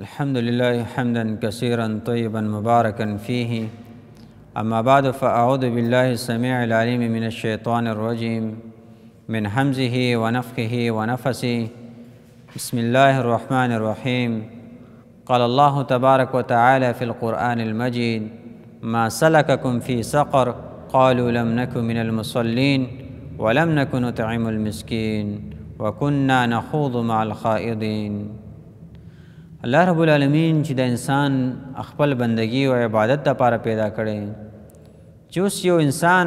الحمد لله حمدا كثيرا طيبا مباركا فيه أما بعد فأعوذ بالله السميع العليم من الشيطان الرجيم من حمزه ونفخه ونفسه بسم الله الرحمن الرحيم قال الله تبارك وتعالى في القرآن المجيد ما سلككم في سقر قالوا لم نك من المصلين ولم نك نطعم المسكين وكنا نخوض مع الخائضين الله رب العالمین چې د انسان خپل بندگی او عبادت لپاره پیدا کړي چې اوس یو انسان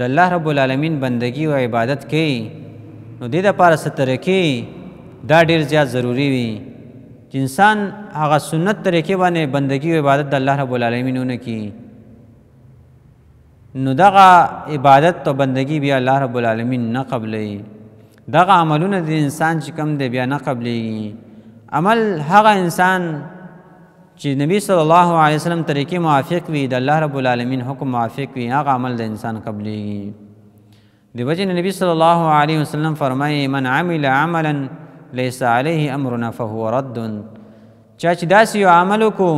د الله رب العالمین بندگی او عبادت کوي نو دې لپاره ستر کې دا ډیر زیات ضروری وي چې انسان هغه سنت طریقې باندې بندگی او عبادت د الله رب العالمینونه کوي نو دغه عبادت او بندگی بیا الله رب العالمین نه قبلې دغه عملونه د انسان چې کم دی بیا نه قبلېږي عمل هغه انسان چې نبی صلی الله علیه وسلم طریقې موافق وي د الله رب العالمین حکم موافق وي هغه عمل د انسان قبليږي د وجه نبی صلی الله علیه وسلم فرمایي من عمل عملا ليس عليه امرنا فهو رد چا چې داسې یو عمل وکړو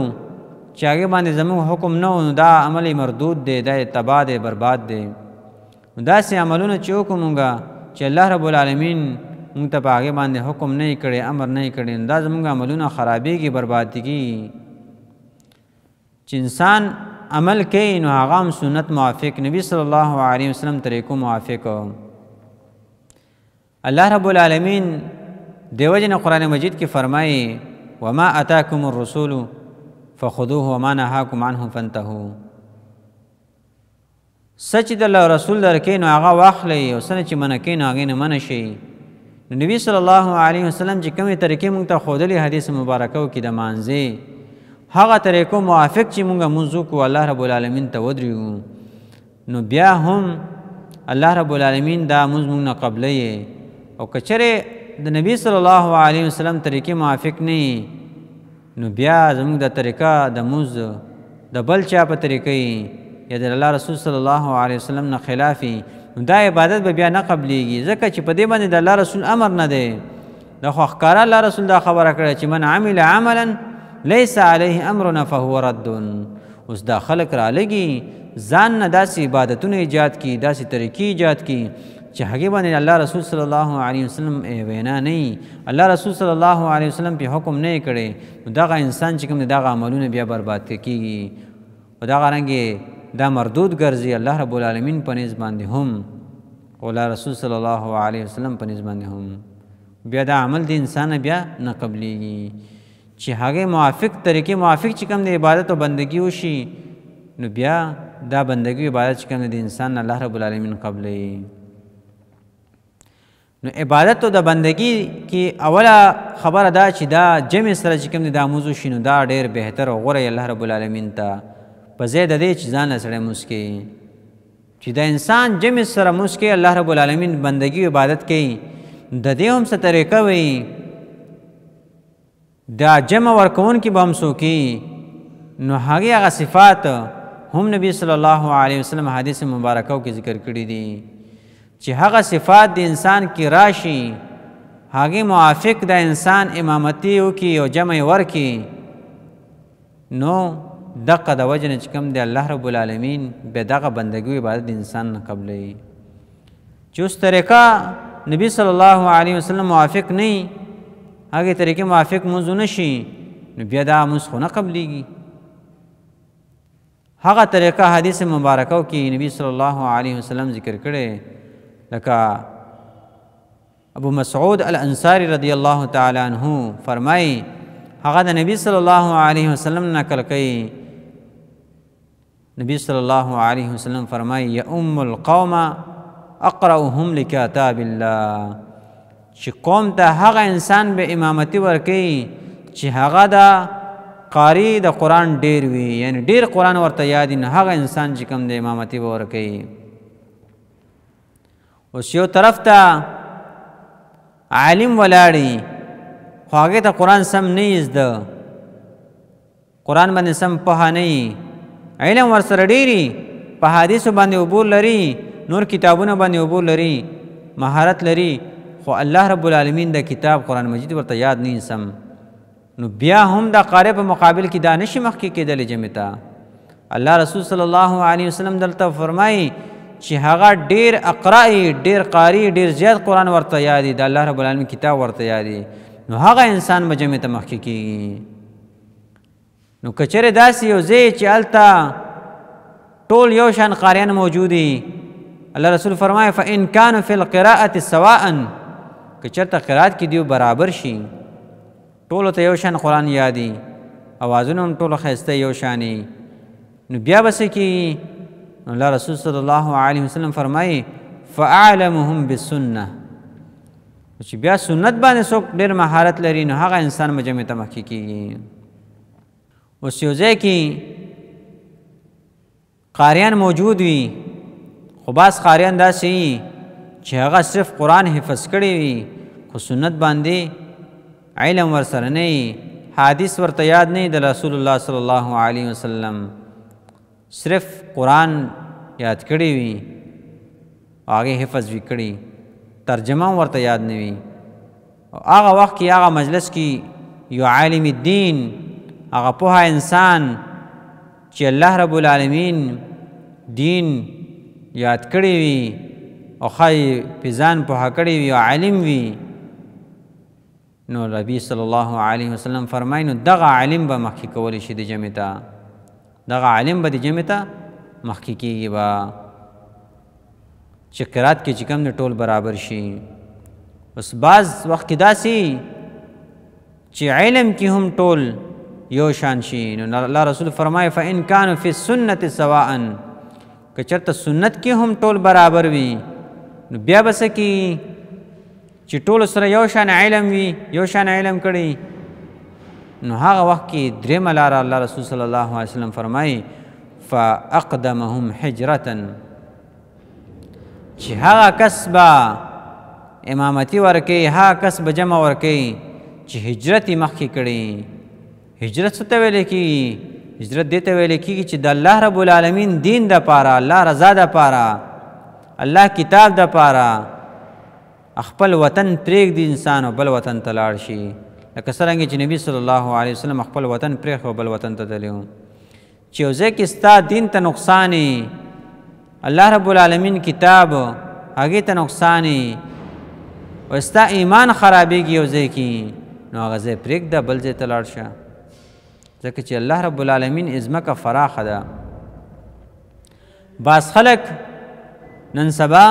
چې هغه باندې زموږ حکم نه و دا عمل مردود دی دا تباہ دی برباد دی داسې عملونه چې وکړو چې الله رب العالمین موږ ته په هغې باندې حکم نه کړی امر نه کړی نو دا زموږ عملونه خرابېږي برباد کېږي چې انسان عمل کوي نو هغه هم سنت موافق نبی صلی الله علیه وسلم طریقو موافق الله رب العالمین دیو جن قرآن مجید کې فرمایي وما اتاکم الرسول فخذوه وما نهاکم عنه فانتهوا سچ د الله رسول درکې نو هغه واخلې او سنه چې منکې نو هغه نه منشي نبی صلی الله علیه وسلم چې کومه طریقې مونږ ته خودلی حدیث مبارکو کې د مانځي هغه طریقو موافق چې مونږه منځو کو الله رب العالمین ته ودریو نو بیا هم الله رب العالمین دا مونږ مونږ نه قبلې او کچره د نبی صلی الله علیه وسلم طریقې موافق نه نو بیا زموږ د طریقه د مونږ د بل چا په طریقې یا د الله رسول صلی الله علیه وسلم نه خلافي دا عبادت به بیا نه قبليږي ځکه چې په دې باندې د الله رسول امر نه دی دا خو ښکارا الله رسول دا خبره کړه چې من عمل عملا ليس عليه امرنا فهو رد اوس دا خلق را لګي ځان نه داسې عبادتونه ایجاد کی داسې طریقې ایجاد کی چې هغه باندې الله رسول صلی الله علیه وسلم ای وینا نه الله رسول صلی الله علیه وسلم په حکم نه کړي دغه انسان چې کوم دغه عملونه بیا برباد کیږي او دغه رنګه دا مردود ګرځي الله رب العالمین په نس باندې هم او رسول صلی الله علیه وسلم په نس باندې هم بیا دا عمل د انسان بیا نه قبليږي چې هغه موافق طریقې موافق چې کوم د عبادت او بندگی وشي نو بیا دا بندگی عبادت چې کوم د انسان الله رب العالمین قبلي نو عبادت او د بندگی کې اوله خبره دا چې دا جمع سره چې کوم د اموزو شینو دا ډیر بهتر او غوړی الله رب العالمین ته په زید دې چې ځان سره مسکی چې دا انسان جمع سره مسکی الله رب العالمین بندگی او عبادت کوي د دې هم څه طریقه وي دا جمع ورکون کې به هم سوکي نو هغه هغه صفات هم نبی صلی الله علیه وسلم حدیث مبارکاو کې ذکر کړی دي چې هغه صفات د انسان کې راشي هغه موافق د انسان امامتی او کې او جمع ورکی نو دغه د وجه نه چې کوم دی الله رب العالمین به دغه بندګي عبادت د انسان نه قبلوي چې اوس طریقه نبی صلی الله علیه وسلم موافق نه وي هغې طریقې موافق مونځ نه شي نو بیا دا مونځ خو نه قبلیږي هغه طریقه حدیث مبارکو کې نبی صلی الله علیه وسلم ذکر کړی لکه ابو مسعود الانصاری رضی الله تعالی عنہ فرمای هغه د نبی صلی الله علیه وسلم نقل کړي نبی صلی الله علیه وسلم فرمایي یا ام القوم اقرأهم لکتاب الله چې قوم ته هغه انسان به امامتي ورکي چې هغه دا قاری د قران ډیر وي یعنی ډیر قران ورته یاد نه هغه انسان چې کوم د امامتي ورکي اوس یو طرف ته عالم ولاړی خو هغه ته قران سم نه یزده قران باندې سم په نه علم ور سره ډیری په حدیث باندې عبور لري نور کتابونه باندې عبور لري مهارت لري خو الله رب العالمین د کتاب قران مجید ورته یاد نه انسم نو بیا هم د قاری په مقابل کې دانش مخ کې کېدل جمعتا الله رسول صلی الله علیه وسلم دلته فرمایي چې هغه ډیر اقرای ډیر قاری ډیر زیات قران ورته یاد دی د الله رب العالمین کتاب ورته یاد دی نو هغه انسان مجمع ته مخ کې کېږي نو کچره داسې یو ځای چې التا ټول یو شان قاریان موجودي الله رسول فرمایي فان كانوا في القراءه سواء کچرته قرات کې دیو برابر شي ټول ته یو شان قران یادي اوازونه هم ټول خسته یو شاني نو بیا بس کې الله رسول صلی الله علیه وسلم فرمایي فاعلمهم بالسنه چې بیا سنت باندې څوک ډېر مهارت لري نو هغه انسان مجمع ته مخکې کیږي اوس یو ځای کې قاریان موجود وي خو باز قاریان داسې وي چې هغه صرف قرآن حفظ کړی وي خو سنت باندې علم ورسره نه وي حادث ورته یاد نه د رسول الله صلی الله علیه وسلم صرف قرآن یاد کړی وي هغه حفظ وی کړی ترجمه ورته یاد نه وي هغه وخت کې هغه مجلس کې یو عالم الدین هغه په انسان چې الله رب العالمین دین یاد کړی وي او خی پیزان په کړی وي او عالم وي نو ربی صلی الله علیه وسلم فرماینو دغه عالم به مخکې کولی شي د جمع ته دغه عالم به د جمع ته مخکې کیږي به چې قرات کې چې کوم ټول برابر شي اوس بعض وخت کې داسي چې علم کې هم ټول یو شان شي نو الله رسول فرمای فإن کان فی سنت سواء که چرته سنت کې هم ټول برابر وي نو بیا بس کې چې ټول سره یو شان علم وي یو شان علم کړي نو هغه وخت کې درې ملاره الله رسول صلی الله علیه وسلم فرمایي فاقدمهم حجرتا چې هغه کسبه امامتی ورکي هغه کسبه جمع ورکي چې هجرت مخکې کړي هجرت څه ته ویل کېږي هجرت دې ته ویل کېږي چې د الله رب العالمین دین د پاره الله رضا د پاره الله کتاب د پاره خپل وطن پرېږدي انسان بل وطن ته لاړ شي لکه څرنګه چې نبی صلی الله علیه وسلم خپل وطن پرېښو بل وطن ته تللی چې یو ځای کې ستا دین ته نقصان الله رب العالمین کتاب هغې ته نقصان او ستا ایمان خرابېږي یو ځای کې نو هغه ځای پرېږده بل ځای ته لاړ شه ځکه چې الله رب العالمین ازمکه فراخه ده باز خلک نن سبا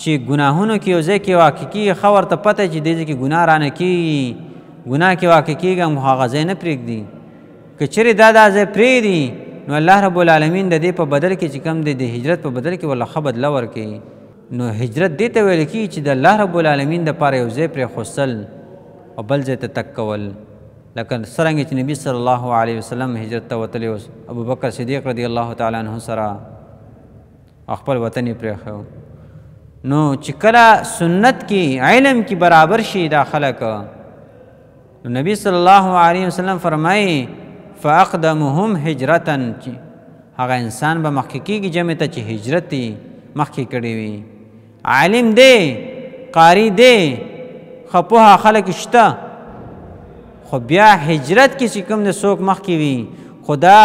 چې ګناهونو کې یوځای کې واقع کی خبر ته پته چې دیږي کې ګناه رانه کی ګناه کې واقع کیږي مخاغزه نه پرېږدي کچره دا دا ځای پرېږدي نو الله رب العالمین د دې په بدل کې چې کم دی د هجرت په بدل کې ولا خبر لا ورکي نو هجرت دې ته ویل کی چې د الله رب العالمین د پاره یو ځای پر خوصل او بل ځای ته تکول لکه څرنګه چې نبی صلی الله علیه وسلم هجرت ته وتلی اوس ابوبکر صدیق رضی الله تعالی عنه سره خپل وطن یې پرېښی نو چې کله سنت کې علم کې برابر شي دا خلک نبی صلی الله علیه وسلم فرمایي فاقدمهم هجرتا هغه انسان به مخکې کېږي جمع ته چې هجرت یې مخکې کړی وي عالم دی قاری دی خپوها خلک شته خو بیا هجرت کې چې کوم د څوک مخ کې وي خدا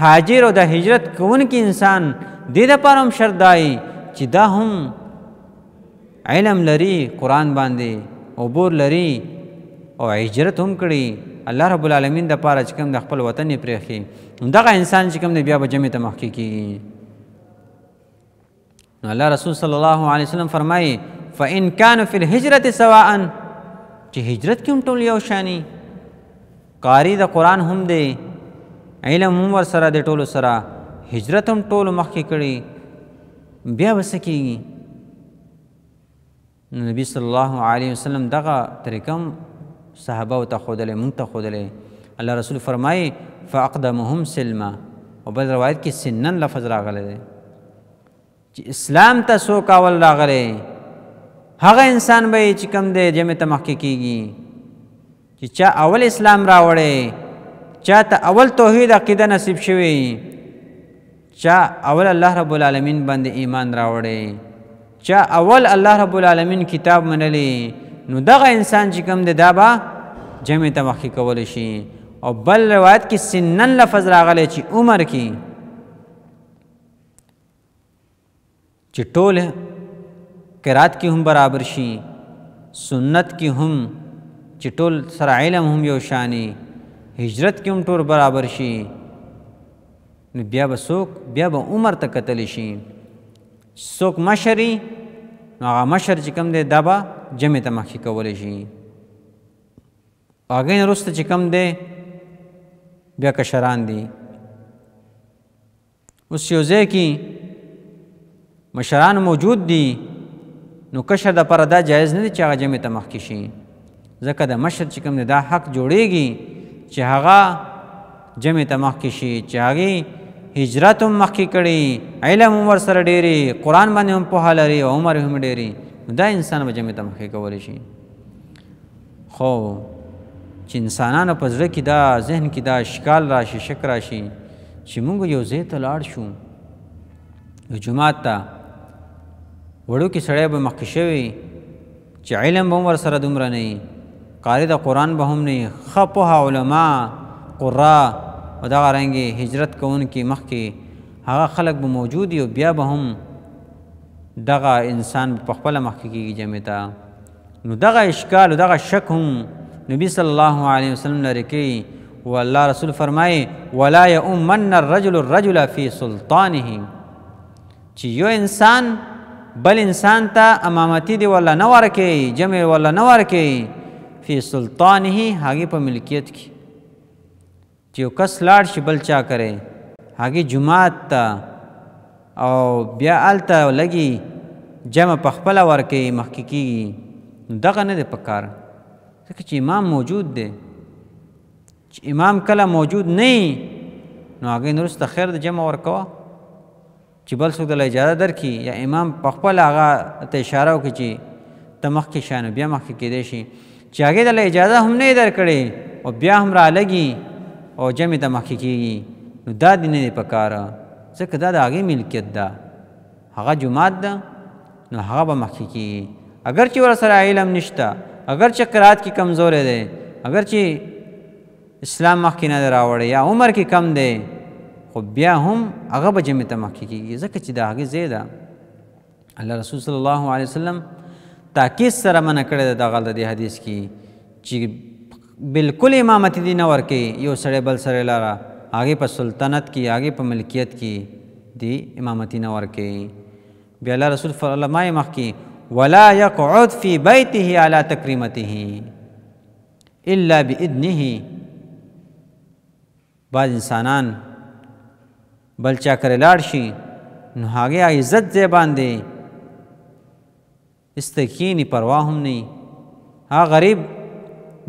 هاجر او د هجرت کوونکی انسان د دې لپاره هم شرط دی چې دا هم علم لري قران باندې عبور لري او هجرت هم کړي الله رب العالمین د پاره چې کوم د خپل وطن پرېخي دغه انسان چې کوم دی بیا به جمع ته مخکې کیږي نو الله رسول صلی الله علیه وسلم فرمایي فإن كانوا في الهجرة سواء چې هجرت کوم ټول یو شانی قاری د قرآن هم دی علم هم ور سره د ټولو سره هجرت هم ټولو مخکې کړي بیا به څه کېږي نبی صلی الله علیه وسلم دغه طریقه هم صحابه ته ښودلې موږ ته ښودلې الله رسول فرمایي فاقدمهم سلما او بل روایت کې سنن لفظ راغلی دی چې اسلام ته څوک اول راغلی هغه انسان به چې کم دی جمع ته مخکې کېږي چې چا اول اسلام راوړې چا ته اول توحید عقیده نصیب شوی چا اول الله رب العالمین باندې ایمان راوړې چا اول الله رب العالمین کتاب منلې نو دغه انسان چې کوم دی دا به جمع ته مخکې کول شي او بل روایت کې سنن لفظ راغلی چې عمر کې چې ټول قرات کې هم برابر شي سنت کې هم چې ټول سره علم هم یو شانی هجرت کې هم ټول برابر شي نو بیا به څوک بیا به عمر ته کتلی شي څوک مشري نو هغه مشر چې کوم دی دا به جمع ته مخکې کولی شي هغې نه وروسته چې کوم دی بیا کشران دي اوس یو ځای کې مشران موجود دي نو کشر دپاره دا جایز نه دی چې هغه جمع ته مخکې شي ځکه د مشر چې کوم دا حق جوړیږي چې هغه جمع ته مخکې شي چې هغې هجرت هم مخکې کړي علم هم ورسره ډېری قرآن باندې هم پوهه لري او عمر هم ډېری دا انسان به جمع ته مخکې کولی شي خو چې انسانانو په زړه کې دا ذهن کې دا اشکال راشي شک راشي چې موږ یو ځای ته لاړ شو یو جومات ته وړوکي سړی به مخکې شوی چې علم به هم ورسره دومره نه قاری د قرآن به هم نه خپوه علما قرا او دا رنګي هجرت کوونکې مخکې هغه خلک به موجود یو بیا به هم دغه انسان په خپل مخکې کېږي جمع ته نو دغه اشکال او دغه شک هم نبی صلی الله علیه وسلم لري کې والله رسول فرمایي ولا يؤمن الرجل الرجل في سلطانه چې یو انسان بل انسان ته امامتی دی ولا نه ورکي جمع ولا نه ورکي فی سلطانه هغه په ملکیت کې چې یو کس لاړ شي بل چا کوي هغه جماعت ته او بیا الته لګي جمع په خپل ورکه محققي دغه نه دی پکار ځکه چې امام موجود دی چې امام کله موجود نه نو هغه نورسته خیر د جمع ورکوا چې بل څوک له اجازه درکې یا امام په خپل هغه ته اشاره وکړي چې تمخ کې شانه بیا مخ کې کېدې شي چې هغه ته اجازه هم نه درکړي او بیا هم را لګي او جمع ته مخکې کیږي نو دا دینه دی پکاره ځکه دا د هغه ملکیت ده هغه جماعت ده نو هغه به مخکې کیږي اگر چې ور سره علم نشته اگر چې قرات کې کمزورې ده اگر چې اسلام مخکې نه راوړي یا عمر کې کم ده خو بیا هم هغه به جمع ته مخکې کیږي ځکه چې دا هغه زیاده الله رسول صلی الله علیه وسلم تاکید سره منع کړی دی دغه د دې حدیث کې چې بالکل امامت دي نه ورکې یو سړی بل سړی لاره هغې په سلطنت کې هغې په ملکیت کې دی امامتي نه ورکې بیا الله رسول صلی الله علیه مخکې ولا یقعد فی بیته علی تکریمته الا باذنه بعض انسانان بل چا کرے لاړ شي نو هغه عزت ځای باندې استکینی پروا هم نه ها غریب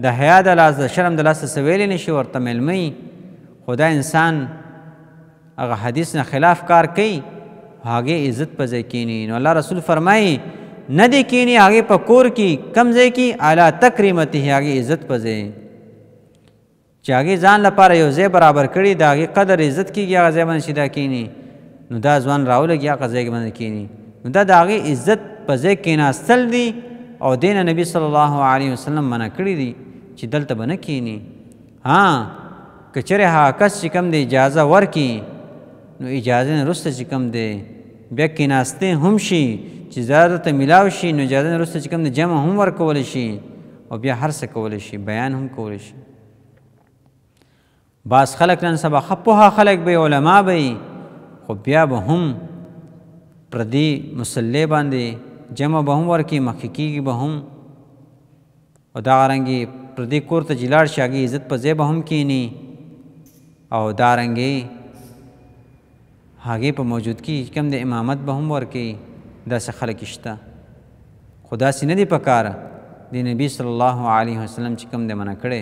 د حیا د لاس د شرم د لاس سویل نشي ورته ملمي خدا انسان هغه حدیث نه خلاف کار کوي هغه عزت په ځای کینی نو الله رسول فرمایي نه دی کینی هغه په کور کې کم ځای کې اعلی تکریمته هغه عزت په ځای چې هغه ځان لپاره یو ځای برابر کړي دا هغه قدر عزت کیږي هغه ځای باندې شیدا کینی نو دا ځوان راولږي هغه ځای باندې کینی نو دا د هغه عزت په ځای کېناستل دي او دین نبی صلی الله علیه وسلم منع کړی دي چې دلته بنه کینی ها کچره ها کس چې کم دی اجازه ورکي نو اجازه نه رسته چې کم دی بیا کېناستې هم شي چې زیادت ملاو شي نو اجازه نه رسته چې کم دی جمع هم ورکول شي او بیا هر څه کول شي بیان هم کول شي باز خلک نن سبا خپوها خلک به علما به خو بیا به هم پردي مسلې باندې جمع به هم ورکي مخکې کېږي به هم او دغرنګې پردي کور ته چې لاړ شي هغې عزت په ځای به هم کښېني او دارنګې هغې په موجود کې کم د امامت به هم ورکي داسې خلک شته خو داسې نه دي په کار د نبی صلی الله علیه وسلم چې کم دی منع کړی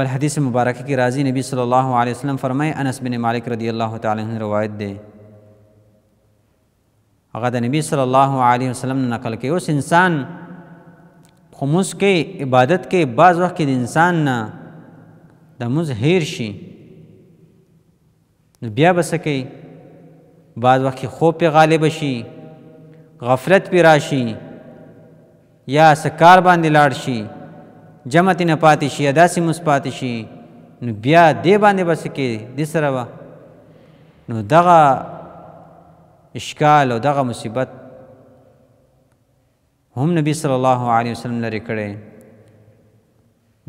بل حدیث مبارکه کې راځي نبی صلی الله علیه وسلم فرمای انس بن مالک رضی الله تعالی عنہ روایت ده هغه د نبی صلی الله علیه وسلم نقل کوي اوس انسان خموس کې عبادت کې بعض وخت کې د انسان نه د موز هیر شي نو بیا به څه کوي بعض وخت کې خوب پې غالب شي غفلت پې راشي یا سکار باندې لاړ شي جمعت نه پاتې شي یا داسې مس پاتې شي نو بیا دې باندې بس کې د سره نو دغه اشکال او دغه مصیبت هم نبی صلی الله علیه وسلم لري کړي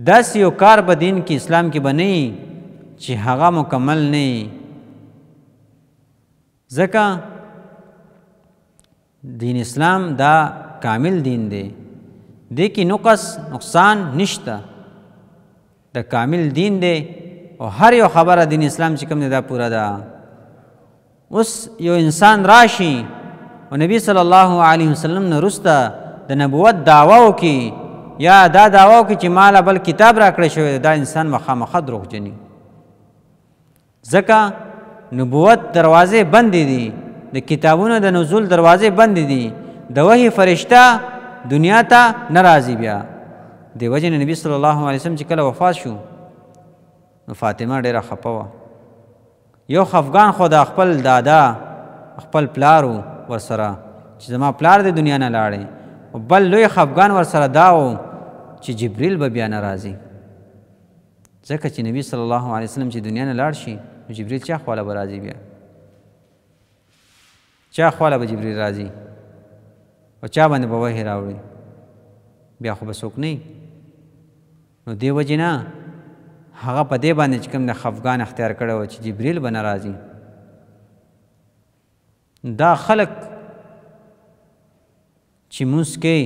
داس یو کار به دین کې اسلام کې بنئ چې هغه مکمل نه ځکه دین اسلام دا کامل دین دی دی کې نقص نقصان نشته دا کامل دین دی او هر یو خبره دین اسلام چې کوم دی دا پوره ده اوس یو انسان راشي او نبی صلی الله علیه وسلم نه رسته د نبوت دعواو کې یا دا دعواو کې چې مال بل کتاب راکړی شوی دا انسان مخامخ دروغ جنی ځکه نبوت دروازې بندې دي د کتابونو د نزول دروازې بندې دي د وحی فرشته دنیا ته ناراضي بیا دی وجه نبی صلی الله علیه وسلم چې کله وفات شو نو فاطمه ډیره خپه وه یو خفغان خو د خپل دادا خپل پلارو ورسره چې زما پلار د دنیا نه لاړې او بل لوی خفغان ورسره داو چې جبريل به بیا ناراضي ځکه چې نبی صلی الله علیه وسلم چې دنیا نه لاړ شي جبريل چا خواله به راځي بیا چا خواله به جبريل راځي او چا باندې به وحی راوړي بیا خو به څوک نه نو دیو جنا هغه په دې باندې چې کوم د خفغان اختیار کړو چې جبرئیل به ناراضي دا خلق چې موږ کې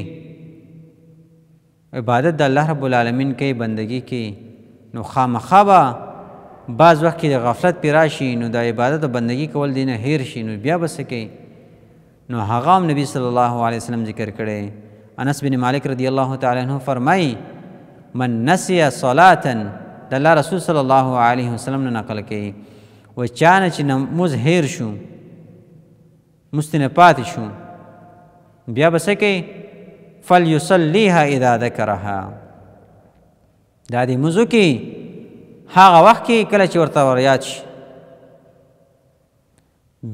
عبادت د الله رب العالمین کې بندگی کې نو خامخابه بعض وخت کې د غفلت پیراشي نو د عبادت او بندگی کول دینه هیر شي نو بیا بس کې نو هغه نبی صلی الله علیه وسلم ذکر کړي انس بن مالک رضی الله تعالی عنہ فرمای من نسي صلاتن د الله رسول صلی الله علیه وسلم نه نقل کوي و چانه چې موز هیر شو مستنه پات شو بیا به څه کوي فلیصلیها اذا ذکرها دا دې موزو کې هغه وخت کې کله چې ورته وریاد شي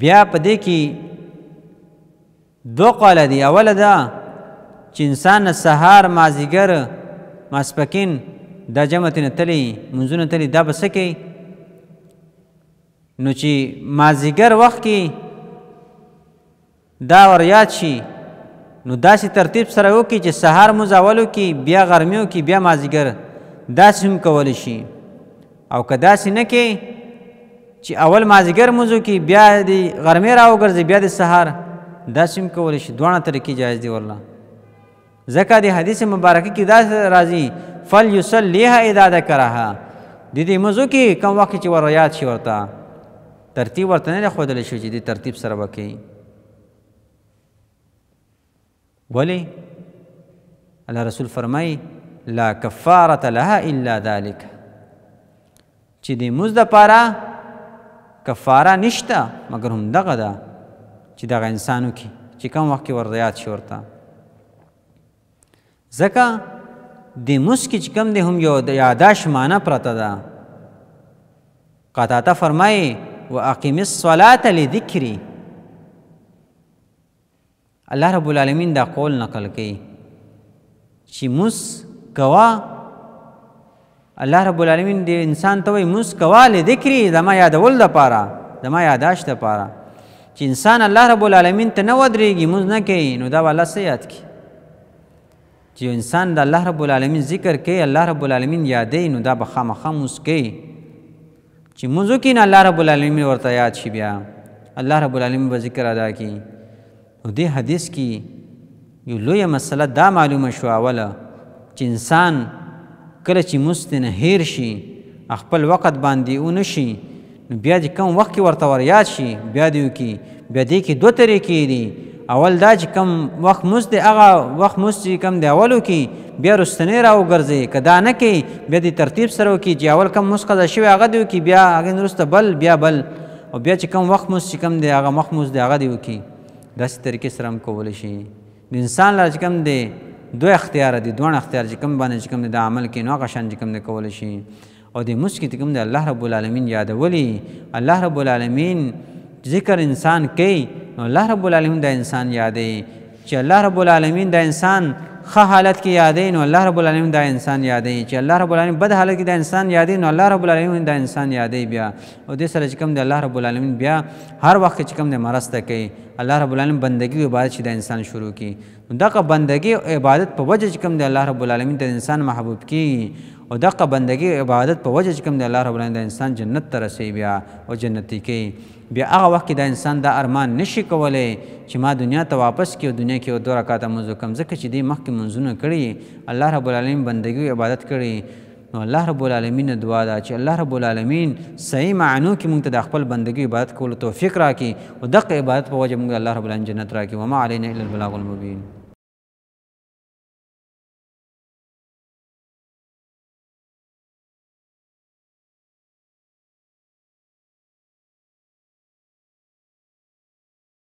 بیا په دې کې دو قال دي اوله دا چې انسان سهار مازیګر ماسپکین دا جمعتنه تلی منځونه تلی دا بس کې نو چې مازیګر وخت کې دا ور یاد شي نو داسې ترتیب سره وکړي چې سهار مزاولو کې بیا غرمیو کې بیا مازیګر داسې هم کولی شي او که داسې نه کې چې اول مازیګر مزو کې بیا د غرمې را وګرځي بیا د سهار داسې هم کولی شي دواړه طریقې جایز دي والله ځکه د حدیث مبارکه کې دا راځي فلیصلیها اذا ذکرها د دې مزو کې کوم وخت چې ور یاد شي ورته ترتیب ورته نه خودل شو چې د ترتیب سره وکي ولی الله رسول فرمای لا کفاره لها الا ذلك چې د مز د پاره کفاره نشته مګر هم دغه ده چې دغه انسانو کې چې کوم وخت ور یاد شي ورته ځکه د موس کې چې کم دی هم یو د یاداش معنا پرته ده قطاته فرمایي واقم الصلاه لذکری الله رب العالمین دا قول نقل کوي چې موس کوا الله رب العالمین دی انسان ته وایي موس کوا لذکری زما یادول د پاره زما یاداش د پاره چې انسان الله رب العالمین ته نه ودرېږي موږ نه کوي نو دا والله څه یاد کړي چې انسان د الله رب العالمین ذکر کوي الله رب العالمین یادې نو دا به خامخا مسکی چې موږ کې نه الله رب العالمین ورته یاد شي بیا الله رب العالمین به ذکر ادا کی نو دې حدیث کې یو لوی مسله دا معلومه شو اوله چې انسان کله چې مستنه هیر شي خپل وخت باندې و نشي نو بیا دې کوم وخت کې ورته ور یاد شي بیا دې کې بیا دې کې دوه طریقې دي اول دا چې کم وخت مز دی هغه وخت مز چې کم دی اولو کې بیا رستنی را وګرځي کدا نه کې بیا د ترتیب سره کې چې اول کم مز قضا شوی هغه دی کې بیا هغه نرسته بل بیا بل او بیا چې کم وخت مز چې کم دی هغه مخ مز دی هغه دی کې داسې طریقې سره هم کول شي د انسان لپاره چې کم دی دوه اختیار دي دوه اختیار چې کوم باندې کوم د عمل کې نو غشن کوم د کول شي او د مسکی کوم د الله رب العالمین یادولی الله رب العالمین ذکر انسان کوي الله رب العالمین دا انسان یادې چې الله رب العالمین دا انسان ښه حالت کې یادې نو الله رب العالمین دا انسان یادې چې الله رب العالمین بد حالت کې دا انسان یادې نو الله رب العالمین دا انسان یادې بیا او دې سره چې کوم دی الله رب العالمین بیا هر وخت چې کوم دی مرسته کوي الله رب العالمین بندگی او عبادت چې دا انسان شروع کړي دغه بندگی او عبادت په وجه چې کوم دی الله رب العالمین ته انسان محبوب کیږي او دغه بندگی عبادت په وجه کوم دی الله رب العالمین د انسان جنت ته رسي بیا او جنتی کې بیا هغه وخت کې د انسان د ارمان نشي کولای چې ما دنیا ته واپس کیو دنیا کې دوه رکعاته منځو کم ځکه چې دې مخکې منځونه کړي الله رب العالمین بندگی عبادت کړي نو الله رب العالمین دعا ده چې الله رب العالمین صحیح معنو کې موږ ته د خپل بندګۍ عبادت کولو توفیق راکړي او دغه عبادت په وجه موږ الله رب العالمین جنت راکړي وما علينا الا البلاغ المبين